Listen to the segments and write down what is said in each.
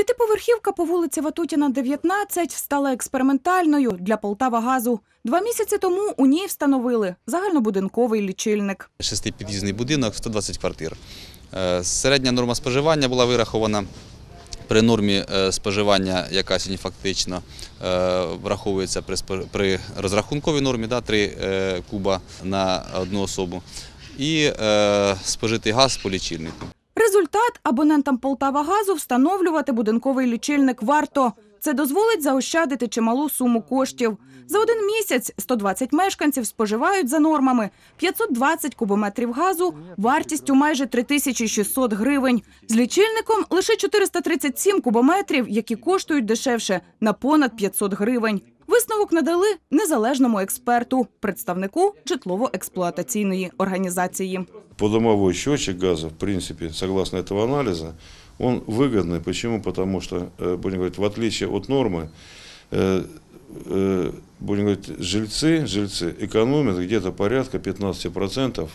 П'ятиповерхівка по вулиці Ватутіна, 19, стала експериментальною для Полтава газу. Два місяці тому у ній встановили загальнобудинковий лічильник. Шестипід'їзний будинок, 120 квартир. Е, середня норма споживання була вирахована. При нормі е, споживання, яка сьогодні фактично е, враховується при розрахунковій нормі, 3 куба на одну особу, і спожитий газ по лічильнику результат абонентам Полтава газу встановлювати будинковий лічильник варто. Це дозволить заощадити чималу суму коштів. За один місяць 120 мешканців споживають за нормами 520 кубометрів газу вартістю майже 3600 гривень. З лічильником лише 437 кубометрів, які коштують дешевше на понад 500 гривень. Висновок надали незалежному експерту, представнику житлово-експлуатаційної організації. Подомовий счетчик газу, в принципі, согласно этого аналізу, він вигідний. Почему? Потому що, э, будем говорить, в отличие від норми, э, э, будем говорить, жильці, жильці економять где-то порядка 15%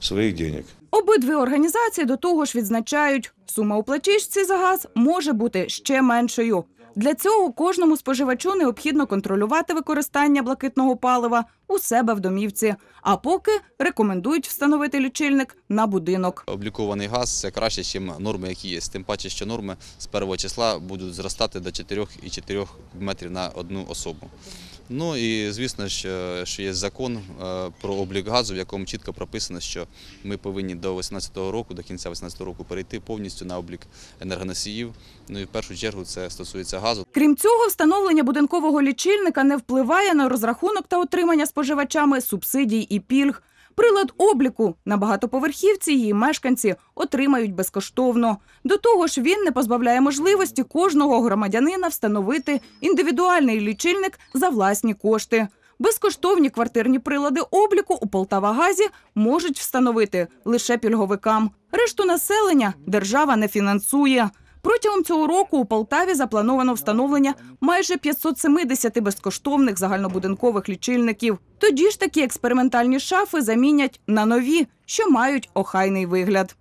своїх денег. Обидві організації до того ж відзначають, сума у платіжці за газ може бути ще меншою. Для цього кожному споживачу необхідно контролювати використання блакитного палива у себе в домівці. А поки рекомендують встановити лічильник на будинок. Облікований газ це краще, ніж норми, які є. Тим паче, що норми з першого числа будуть зростати до 4,4 метрів на одну особу. Ну і звісно е, що є закон е, про облік газу, в якому чітко прописано, що ми повинні до 18 року, до кінця 18 року перейти повністю на облік енергоносіїв. Ну і в першу чергу це стосується газу. Крім цього, встановлення будинкового лічильника не впливає на розрахунок та отримання споживачами субсидій і пільг. Прилад обліку на багатоповерхівці її мешканці отримають безкоштовно. До того ж, він не позбавляє можливості кожного громадянина встановити індивідуальний лічильник за власні кошти. Безкоштовні квартирні прилади обліку у Полтавагазі можуть встановити лише пільговикам. Решту населення держава не фінансує. Протягом цього року у Полтаві заплановано встановлення майже 570 безкоштовних загальнобудинкових лічильників. Тоді ж такі експериментальні шафи замінять на нові, що мають охайний вигляд.